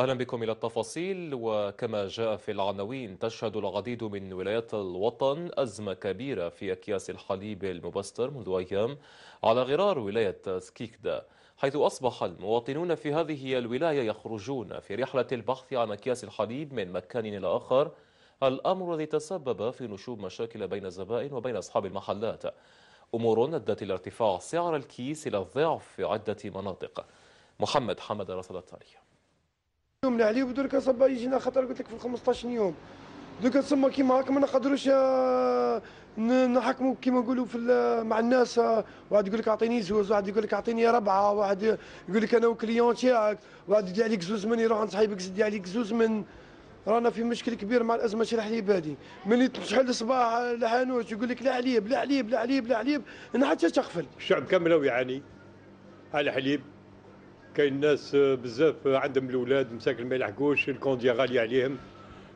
أهلا بكم إلى التفاصيل وكما جاء في العناوين تشهد العديد من ولايات الوطن أزمة كبيرة في أكياس الحليب المبستر منذ أيام على غرار ولاية سكيكدا حيث أصبح المواطنون في هذه الولاية يخرجون في رحلة البحث عن أكياس الحليب من مكان إلى آخر الأمر الذي تسبب في نشوب مشاكل بين الزبائن وبين أصحاب المحلات أمور أدت إلى ارتفاع سعر الكيس إلى الضعف في عدة مناطق محمد حمد رسل التاريخ يوم عليه ودرك صبا يجينا خطر قلت لك في 15 يوم دوكا تسمى كيما هاك ما نقدروش آه، نحكموا كيما نقولوا في مع الناس واحد يقول لك اعطيني زوز واحد يقول لك اعطيني ربعه واحد يقول لك انا وكليون تاعك واحد يدي عليك زوز من يروح عند صاحبك يدي عليك زوز من رانا في مشكل كبير مع الازمه شي الحليب هذه ملي تشحل الصباح الحانوت يقول لك لا حليب لا حليب لا حليب لا حليب انا حتى تقفل الشعب كامل يعاني على حليب كاين ناس آه، بزاف آه، عندهم الاولاد مساكن ما يلحقوش الكونديا غاليه عليهم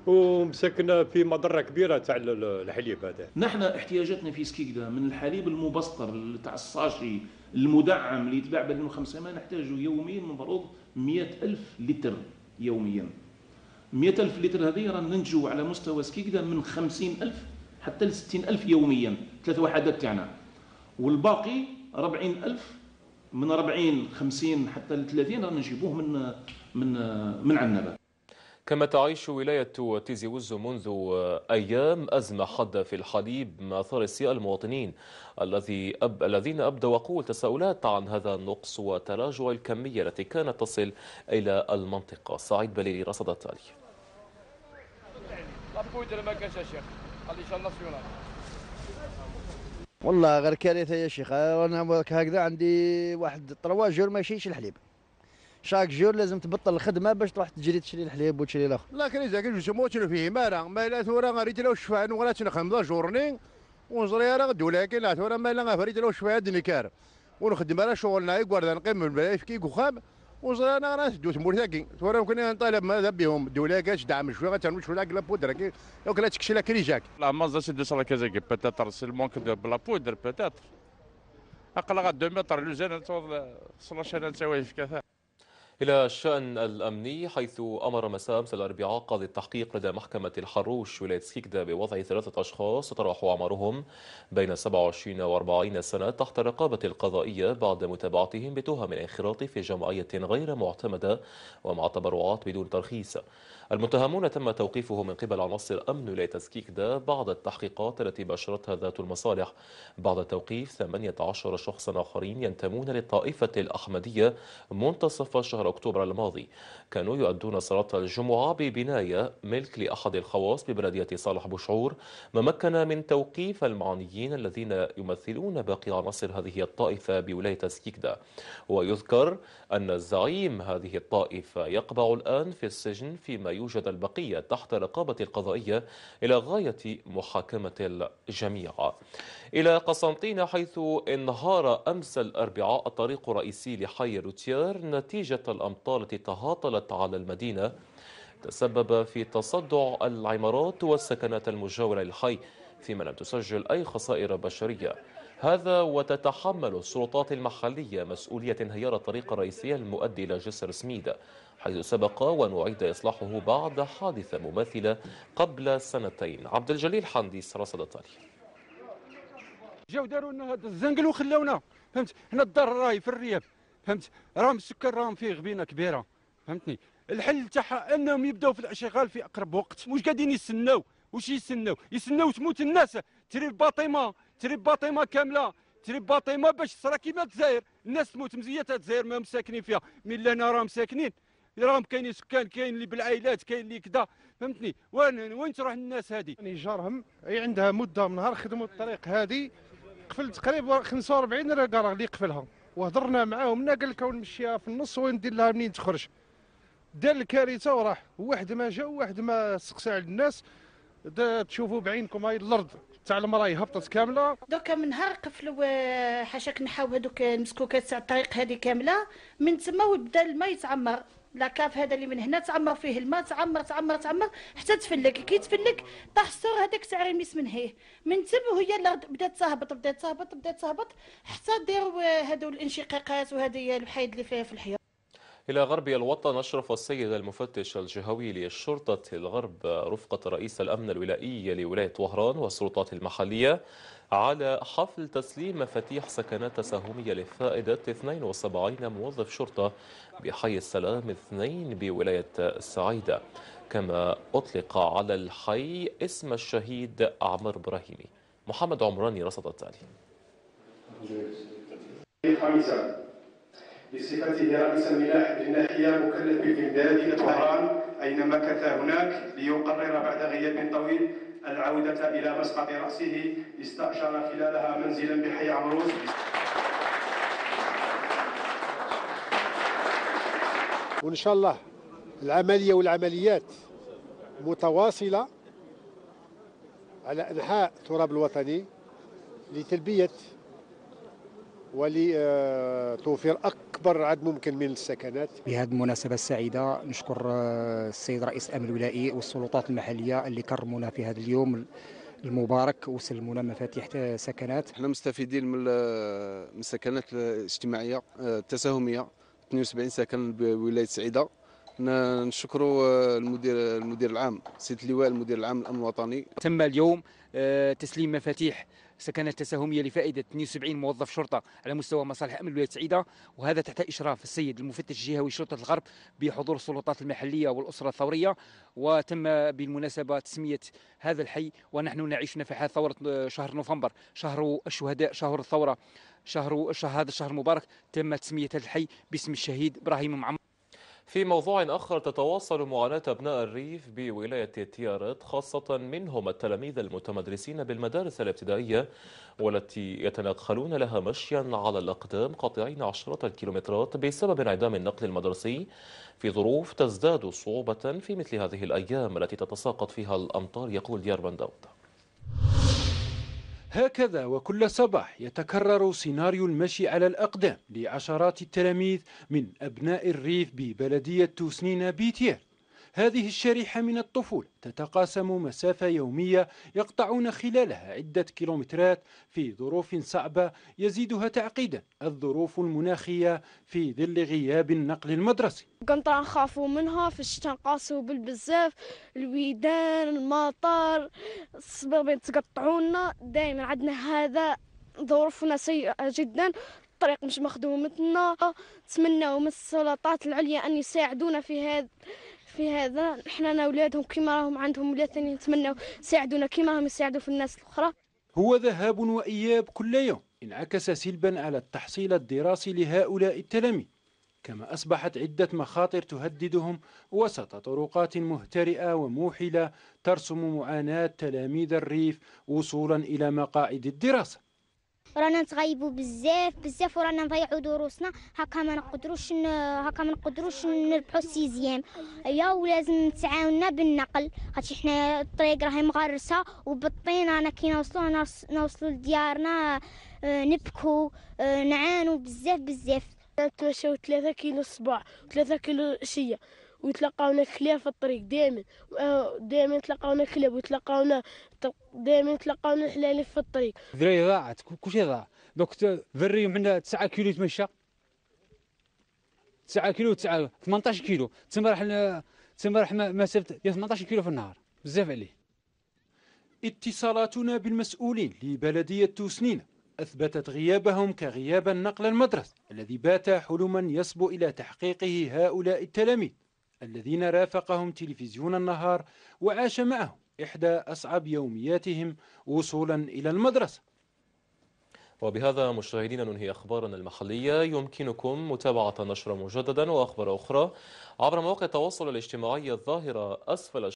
ومساكن في مضره كبيره تاع الحليب هذا نحن احتياجاتنا في سكيكدا من الحليب المبستر تاع الصاشي المدعم اللي يتباع ب 2005 نحتاجه يوميا من فرض 100000 لتر يوميا 100000 لتر هذه رانا ننتجوا على مستوى سكيكدا من 50000 حتى ل 60000 يوميا ثلاث وحدات تاعنا والباقي 40000 من 40 50 حتى ل 30 رانا نجيبوه من من من عنبه كما تعيش ولاية تيزي وزو منذ أيام أزمة حادة في الحليب أثار ثرسي المواطنين الذي أب... الذين أبدوا قوة تساؤلات عن هذا النقص وتراجع الكمية التي كانت تصل إلى المنطقة سعيد بليلي رصد التالي والله غير كارثه يا شيخ انا هكذا عندي واحد طروا جور ما يشيش الحليب شاك جور لازم تبطل الخدمه باش تروح تجري تشري الحليب وتشري الاخر لا كريزا زاك جو موتن فيه ما راه ما لا ثورا غريت لو شفان ولا تنخدم لا جورني ونجري راه غدو لكن لا ثورا ما لا غريت لو شفان دني كار ونخدم راه شغلنا يقعد نقيم من بلايف كي قخام انا راه تمور مرتاكي وراه كنا نطالب ماذا بهم الدوله كاش دعم شويه غتنمو شويه لا بودر كي لو كلا تكشي لا كريجاك لا مازال سي دو سالا كازاكي بيتاتر سي المونك دو بلا بودر بيتاتر اقل غا 2 متر لوزان تصلاش انا نساوي في كثار إلى الشأن الأمني حيث أمر مساء أمس الأربعاء قاضي التحقيق لدى محكمة الحروش ولاية سكيكدا بوضع ثلاثة أشخاص تراوح أعمارهم بين 27 و 40 سنة تحت الرقابة القضائية بعد متابعتهم بتهم الانخراط في جمعية غير معتمدة ومع تبرعات بدون ترخيص المتهمون تم توقيفه من قبل عناصر أمن ولاية تسكيكدا بعد التحقيقات التي باشرتها ذات المصالح بعد توقيف 18 شخصا آخرين ينتمون للطائفة الأحمدية منتصف شهر أكتوبر الماضي كانوا يؤدون صلاة الجمعة ببناية ملك لأحد الخواص ببلدية صالح بشعور ما مكن من توقيف المعنيين الذين يمثلون باقي عناصر هذه الطائفة بولاية سكيكدا ويذكر أن زعيم هذه الطائفة يقبع الآن في السجن فيما يوجد البقية تحت رقابة القضائية إلى غاية محاكمة الجميع إلى قسنطينة حيث انهار أمس الأربعاء الطريق الرئيسي لحي روتيار نتيجة الأمطار التي تهاطلت على المدينة تسبب في تصدع العمارات والسكنات المجاورة للحي فيما لم تسجل أي خسائر بشرية هذا وتتحمل السلطات المحلية مسؤولية انهيار الطريق الرئيسي المؤدي إلى جسر سميدة حيث سبق ونعيد إصلاحه بعد حادثة مماثلة قبل سنتين عبد الجليل حمدي سرسل التالي جاو داروا لنا هذا الزنقل وخلونا فهمت هنا الدار راهي في الرياب فهمت راهم السكر راهم فيه غبينه كبيره فهمتني الحل تاعها انهم يبداو في الاشغال في اقرب وقت مش قادرين يستناو واش يسناو يسناو تموت الناس تري باطيمه تري باطيمه كامله تري باطيمه باش تصرا كيما الجزائر الناس تموت مزيات الجزائر ما مساكنين فيها من انا راهم مساكنين راهم كاين سكان كاين اللي بالعائلات كاين اللي كذا فهمتني وين وين تروح الناس هذه يعني جارهم اي عندها مده من نهار خدموا الطريق هذه قفل تقريبا 45 ركار اللي قفلها وهضرنا معاهم هنا قال لك نمشيها في النص وندير لها منين تخرج دار الكارثه وراح واحد ما جا واحد ما سقسى على الناس تشوفوا بعينكم هاي الارض تاع المراي هبطت كامله دوكا من نهار قفلوا آه، حاشاك نحاو هذوك المسكوكات آه، تاع الطريق هذه كامله من تما وبدا الماء يتعمر لا كاف هذا اللي من هنا تعمر فيه الماء تعمر تعمر تعمر حتى تفلك كي تفلك طاح السور هذاك تاع ريميس من هيه من تم وهي الارض بدات تهبط بدات تهبط بدات تهبط حتى داروا آه، هادو الانشقاقات وهذه الحيد اللي فيها في الحياه إلى غرب الوطن أشرف السيد المفتش الجهوي للشرطة الغرب رفقة رئيس الأمن الولائي لولاية وهران والسلطات المحلية على حفل تسليم مفاتيح سكنات تساهمية لفائدة 72 موظف شرطة بحي السلام 2 بولاية السعيدة كما أطلق على الحي اسم الشهيد عمر إبراهيمي محمد عمراني رصد التالي بصفته رئيس من الناحية مكلف بالإمداد طهران أين مكث هناك ليقرر بعد غياب طويل العودة إلى مسقط رأسه استأجر خلالها منزلا بحي عمروز وإن شاء الله العملية والعمليات متواصلة على إنحاء التراب الوطني لتلبية ولتوفير اكبر عدد ممكن من السكنات بهذه المناسبه السعيده نشكر آه، السيد رئيس الامن الولائي والسلطات المحليه اللي كرمونا في هذا اليوم المبارك وسلمونا مفاتيح سكنات احنا مستفيدين من آه، السكنات الاجتماعيه آه، التساهميه 72 سكن بولايه سعيده نشكر المدير المدير العام سيد اللواء المدير العام الامن الوطني تم اليوم تسليم مفاتيح سكنات تساهميه لفائده 72 موظف شرطه على مستوى مصالح امن الولايات السعيده وهذا تحت اشراف السيد المفتش الجهوي شرطه الغرب بحضور السلطات المحليه والاسره الثوريه وتم بالمناسبه تسميه هذا الحي ونحن نعيش نفحات ثوره آه، شهر نوفمبر شهر الشهداء شهر الثوره شهر هذا الشهر المبارك تم تسميه هذا الحي باسم الشهيد ابراهيم معمر في موضوع آخر تتواصل معاناة أبناء الريف بولاية تيارت خاصة منهم التلاميذ المتمدرسين بالمدارس الابتدائية والتي يتنقلون لها مشيا على الأقدام قاطعين عشرة الكيلومترات بسبب انعدام النقل المدرسي في ظروف تزداد صعوبة في مثل هذه الأيام التي تتساقط فيها الأمطار يقول ديار بندوت هكذا وكل صباح يتكرر سيناريو المشي على الأقدام لعشرات التلاميذ من أبناء الريف ببلدية توسنينا بيتير هذه الشريحة من الطفولة تتقاسم مسافة يومية يقطعون خلالها عدة كيلومترات في ظروف صعبة يزيدها تعقيدا الظروف المناخية في ظل غياب النقل المدرسي كنت نخافوا منها فاش تنقاسوا بالبزاف الويدان المطر الصباب تقطعونا دائما عندنا هذا ظروفنا سيئة جدا الطريق مش مخدومتنا نتمنوا من السلطات العليا أن يساعدونا في هذا في هذا نحن انا اولادهم كيما راهم عندهم ولاد ثاني نتمناو يساعدونا كيما راهم يساعدوا في الناس الاخرى هو ذهاب واياب كل يوم انعكس سلبا على التحصيل الدراسي لهؤلاء التلاميذ كما أصبحت عدة مخاطر تهددهم وسط طرقات مهترئة وموحلة ترسم معاناة تلاميذ الريف وصولا إلى مقاعد الدراسة رانا نتغيبوا بزاف بزاف ورانا نضيعوا دروسنا هكا ما نقدروش هكا ما نقدروش نربحوا السيزيام يا أيوة، ولازم تعاوننا بالنقل هادشي حنا الطريق راهي مغرسه وبالطين رانا كي نوصلوا نوصلوا لديارنا آه، نبكو آه، نعانوا بزاف بزاف نتمشاو 3 كيلو الصباح و كيلو عشيه ويتلقاونا كلاب في الطريق دائما آه، دائما تلقاونا كلاب ويتلقاونا دائما تلقاونا حلالف في الطريق دري ضاعت كلشي ضاع دوك بري عندنا 9 كيلو يتمشى 9 كيلو 9 18 كيلو تما راح تما راح مسافه 18 كيلو في النهار بزاف عليه اتصالاتنا بالمسؤولين لبلديه توسنين أثبتت غيابهم كغياب النقل المدرسي الذي بات حلما يصبو إلى تحقيقه هؤلاء التلاميذ الذين رافقهم تلفزيون النهار وعاش معهم إحدى أصعب يومياتهم وصولا إلى المدرسة وبهذا مشاهدينا ننهي أخبارنا المحلية يمكنكم متابعة النشر مجددا وأخبار أخرى عبر مواقع التواصل الاجتماعي الظاهرة أسفل